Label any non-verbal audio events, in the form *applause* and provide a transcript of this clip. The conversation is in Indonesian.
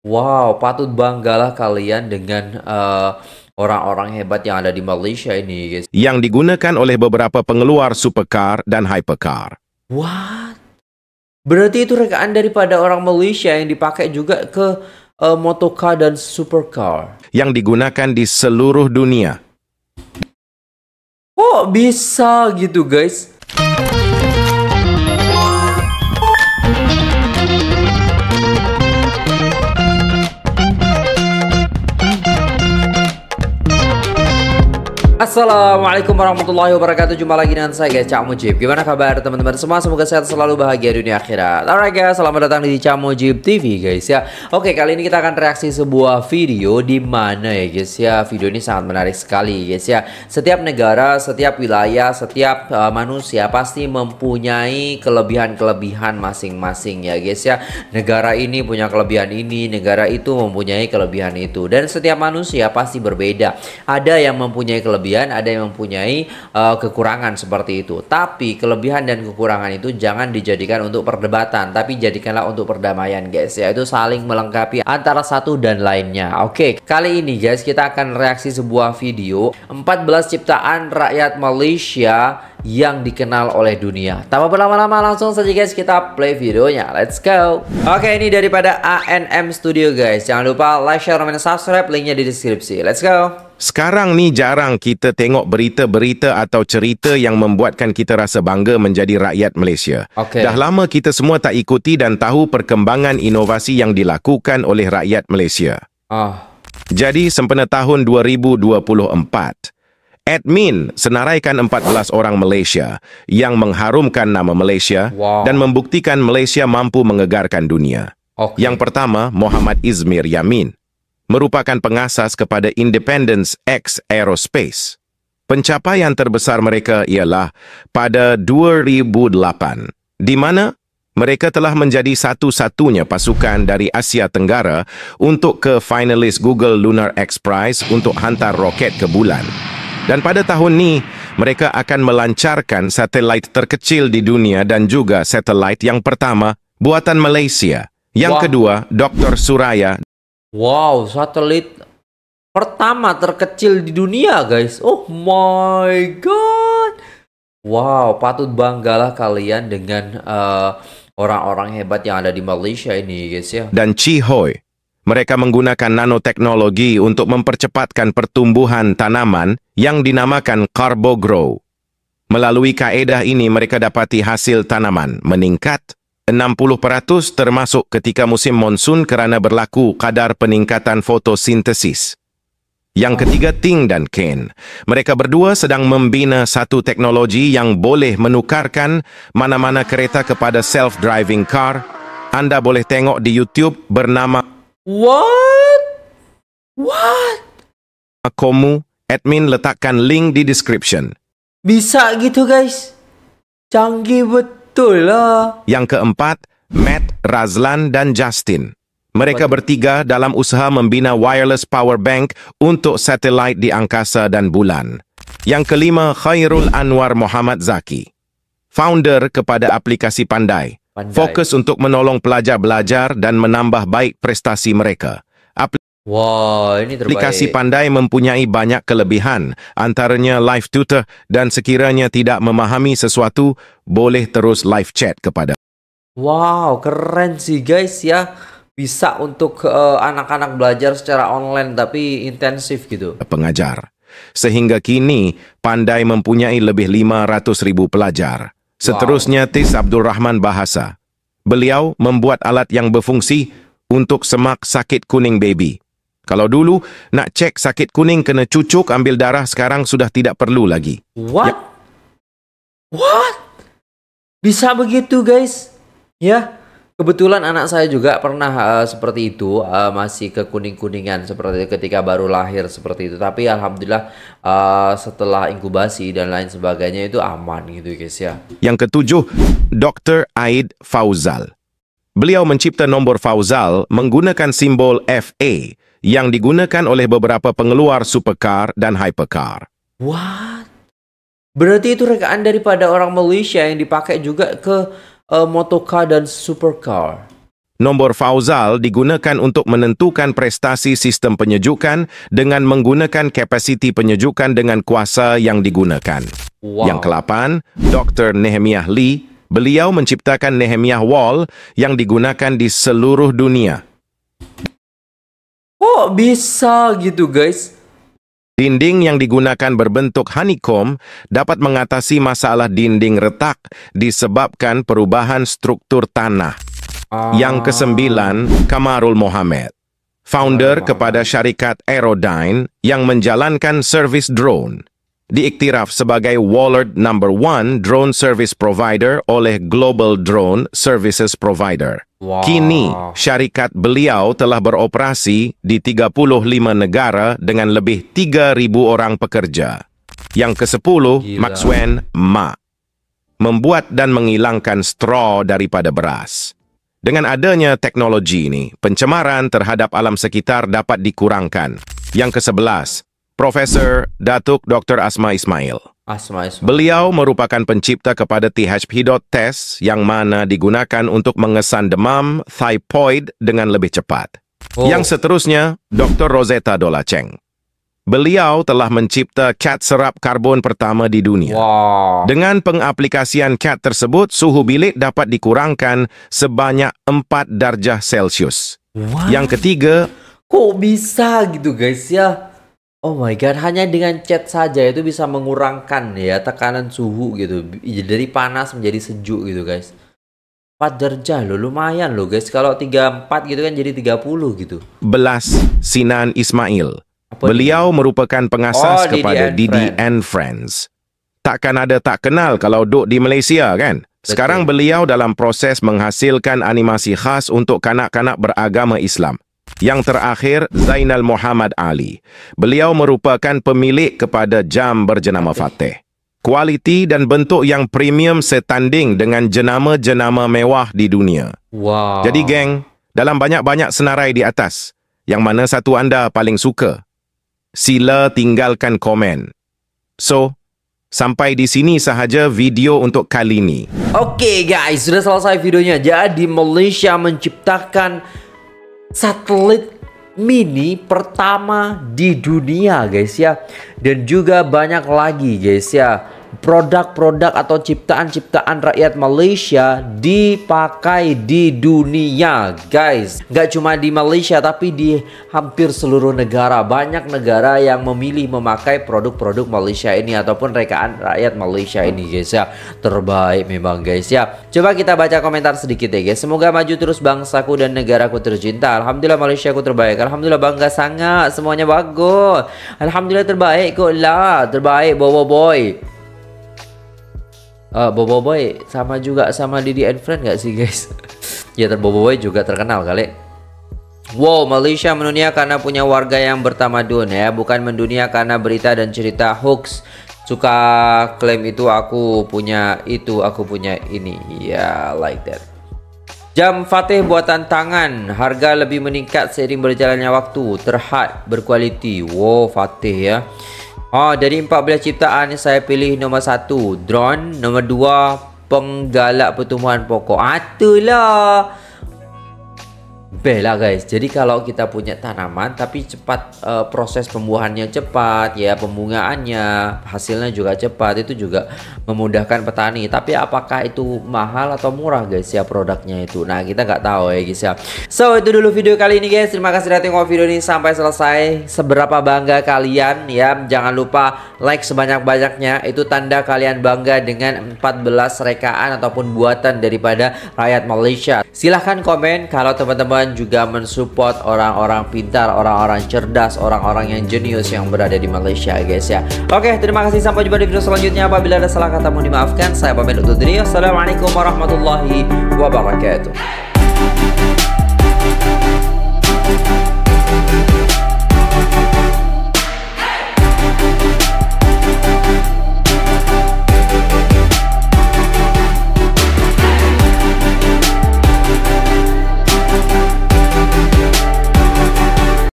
Wow, patut banggalah kalian dengan orang eh, orang-orang hebat yang ada di Malaysia ini, guys. Yang digunakan oleh beberapa pengeluar supercar dan hypercar. What? Berarti itu rekaan daripada orang Malaysia yang dipakai juga ke uh, motocar dan supercar. Yang digunakan di seluruh dunia. Kok oh, bisa gitu, guys? Assalamualaikum warahmatullahi wabarakatuh Jumpa lagi dengan saya guys. Cak Mujib Gimana kabar teman-teman semua Semoga sehat selalu bahagia dunia akhirat Alright guys selamat datang di Cak Mujib TV guys ya Oke kali ini kita akan reaksi sebuah video di mana ya guys ya Video ini sangat menarik sekali guys ya Setiap negara, setiap wilayah, setiap uh, manusia Pasti mempunyai kelebihan-kelebihan masing-masing ya guys ya Negara ini punya kelebihan ini Negara itu mempunyai kelebihan itu Dan setiap manusia pasti berbeda Ada yang mempunyai kelebihan ada yang mempunyai uh, kekurangan seperti itu. Tapi kelebihan dan kekurangan itu jangan dijadikan untuk perdebatan, tapi jadikanlah untuk perdamaian, guys. Yaitu saling melengkapi antara satu dan lainnya. Oke, okay. kali ini guys kita akan reaksi sebuah video 14 ciptaan rakyat Malaysia yang dikenal oleh dunia. Tanpa berlama-lama langsung saja guys kita play videonya. Let's go. Oke okay, ini daripada ANM Studio guys. Jangan lupa like, share, comment, subscribe. Linknya di deskripsi. Let's go. Sekarang ni jarang kita tengok berita-berita atau cerita yang membuatkan kita rasa bangga menjadi rakyat Malaysia. Okay. Dah lama kita semua tak ikuti dan tahu perkembangan inovasi yang dilakukan oleh rakyat Malaysia. Ah. Jadi sempena tahun 2024, Admin senaraikan 14 orang Malaysia yang mengharumkan nama Malaysia wow. dan membuktikan Malaysia mampu mengegarkan dunia. Okay. Yang pertama, Muhammad Izmir Yamin, merupakan pengasas kepada Independence X Aerospace. Pencapaian terbesar mereka ialah pada 2008, di mana mereka telah menjadi satu-satunya pasukan dari Asia Tenggara untuk ke finalis Google Lunar X Prize untuk hantar roket ke bulan. Dan pada tahun ini, mereka akan melancarkan satelit terkecil di dunia dan juga satelit yang pertama, buatan Malaysia. Yang wow. kedua, Dr. Suraya. Wow, satelit pertama terkecil di dunia, guys. Oh my god. Wow, patut banggalah kalian dengan eh, orang-orang uh, orang -orang hebat yang ada di Malaysia ini, guys ya. Dan Chihoy. Mereka menggunakan nanoteknologi untuk mempercepatkan pertumbuhan tanaman yang dinamakan Carbo Grow. Melalui kaedah ini mereka dapati hasil tanaman meningkat 60% termasuk ketika musim monsun kerana berlaku kadar peningkatan fotosintesis. Yang ketiga, Ting dan Ken. Mereka berdua sedang membina satu teknologi yang boleh menukarkan mana-mana kereta kepada self-driving car. Anda boleh tengok di YouTube bernama... What? What? Komu. Admin letakkan link di description. Bisa gitu guys. Canggih betul lah. Yang keempat, Matt, Razlan dan Justin. Mereka bertiga dalam usaha membina wireless power bank untuk satelit di angkasa dan bulan. Yang kelima, Khairul Anwar Muhammad Zaki. Founder kepada aplikasi Pandai. Pandai. Fokus untuk menolong pelajar belajar dan menambah baik prestasi mereka. Wah, wow, ini terbaik. Aplikasi pandai mempunyai banyak kelebihan, antaranya live tutor dan sekiranya tidak memahami sesuatu, boleh terus live chat kepada. Wow, keren sih guys ya. Bisa untuk eh, anak-anak uh, anak belajar secara online tapi intensif gitu. Pengajar. Sehingga kini, Pandai mempunyai lebih 500 ribu pelajar. Seterusnya wow. Tis Abdul Rahman Bahasa. Beliau membuat alat yang berfungsi untuk semak sakit kuning baby. Kalau dulu nak cek sakit kuning kena cucuk ambil darah sekarang sudah tidak perlu lagi. What? Ya. What? Bisa begitu guys? Ya, kebetulan anak saya juga pernah uh, seperti itu uh, masih ke kuning kuningan seperti itu ketika baru lahir seperti itu. Tapi alhamdulillah uh, setelah inkubasi dan lain sebagainya itu aman gitu guys ya. Yang ketujuh, Dr. Aid Fauzal. Beliau mencipta nomor Fauzal menggunakan simbol FA yang digunakan oleh beberapa pengeluar supercar dan hypercar. What? Berarti itu rekaan daripada orang Malaysia yang dipakai juga ke uh, eh, motocar dan supercar. Nombor Fauzal digunakan untuk menentukan prestasi sistem penyejukan dengan menggunakan kapasiti penyejukan dengan kuasa yang digunakan. Wow. Yang kelapan, Dr. Nehemiah Lee, beliau menciptakan Nehemiah Wall yang digunakan di seluruh dunia. Kok bisa gitu guys? Dinding yang digunakan berbentuk honeycomb dapat mengatasi masalah dinding retak disebabkan perubahan struktur tanah. Ah. Yang kesembilan, Kamarul Mohamed. Founder kepada syarikat Aerodyne yang menjalankan servis drone. Diiktiraf sebagai Wallard Number One Drone Service Provider oleh Global Drone Services Provider. Wow. Kini, syarikat beliau telah beroperasi di 35 negara dengan lebih 3,000 orang pekerja. Yang ke-10, Maxwen Ma. Membuat dan menghilangkan straw daripada beras. Dengan adanya teknologi ini, pencemaran terhadap alam sekitar dapat dikurangkan. Yang ke-11, Profesor Datuk Dr. Asma Ismail. Beliau merupakan pencipta kepada THP-DOT test yang mana digunakan untuk mengesan demam thyroid dengan lebih cepat. Oh. Yang seterusnya, Dr. Rosetta Dolaceng. Beliau telah mencipta cat serap karbon pertama di dunia. Wow. Dengan pengaplikasian cat tersebut, suhu bilik dapat dikurangkan sebanyak 4 darjah Celcius. Wow. Yang ketiga, kok bisa gitu guys ya? Oh my god, hanya dengan chat saja itu bisa mengurangkan ya tekanan suhu gitu. Dari panas menjadi sejuk gitu, guys. 4 derajat lo lumayan lo guys. Kalau 34 gitu kan jadi 30 gitu. Belas Sinan Ismail. Apa Beliau ini? merupakan pengasas oh, kepada Didi and Friends. Takkan ada tak kenal kalau duk di Malaysia kan? Sekarang beliau dalam proses menghasilkan animasi khas untuk kanak-kanak beragama Islam. Yang terakhir, Zainal Muhammad Ali. Beliau merupakan pemilik kepada jam berjenama Fateh. Kualiti dan bentuk yang premium setanding dengan jenama-jenama mewah di dunia. Wow. Jadi geng, dalam banyak-banyak senarai di atas, yang mana satu anda paling suka? Sila tinggalkan komen. So, sampai di sini sahaja video untuk kali ini. Okay guys, sudah selesai videonya. Jadi Malaysia menciptakan satelit mini pertama di dunia guys ya dan juga banyak lagi guys ya produk-produk atau ciptaan-ciptaan rakyat Malaysia dipakai di dunia guys Gak cuma di Malaysia tapi di hampir seluruh negara banyak negara yang memilih memakai produk-produk Malaysia ini ataupun rekaan rakyat Malaysia ini guys ya terbaik memang guys ya coba kita baca komentar sedikit ya guys semoga maju terus bangsaku dan negaraku tercinta Alhamdulillah Malaysia ku terbaik Alhamdulillah bangga sangat semuanya bagus Alhamdulillah terbaik kok lah terbaik bobo boy uh, Bobo Boy sama juga sama Didi and Friend gak sih guys? *laughs* ya dan Bobo Boy juga terkenal kali. Wow, Malaysia mendunia karena punya warga yang bertamadun ya, bukan mendunia karena berita dan cerita hoax. Suka klaim itu aku punya itu, aku punya ini. Ya, yeah, like that. Jam Fatih buatan tangan, harga lebih meningkat seiring berjalannya waktu, terhad, berkualiti. Wow, Fatih ya. Oh, dari 14 ciptaan saya pilih nombor 1 drone, nombor 2 penggalak pertumbuhan pokok. Atulah bela guys. Jadi kalau kita punya tanaman tapi cepat e, proses pembuahannya cepat ya, pembungaannya, hasilnya juga cepat itu juga memudahkan petani. Tapi apakah itu mahal atau murah guys ya produknya itu? Nah, kita nggak tahu ya guys ya. So, itu dulu video kali ini guys. Terima kasih sudah tengok video ini sampai selesai. Seberapa bangga kalian ya. Jangan lupa like sebanyak-banyaknya. Itu tanda kalian bangga dengan 14 rekaan ataupun buatan daripada rakyat Malaysia. Silahkan komen kalau teman-teman juga mensupport orang-orang pintar, orang-orang cerdas, orang-orang yang jenius yang berada di Malaysia guys ya. Oke, terima kasih sampai jumpa di video selanjutnya. Apabila ada salah kata mohon dimaafkan. Saya pamit untuk diri. Assalamualaikum warahmatullahi wabarakatuh.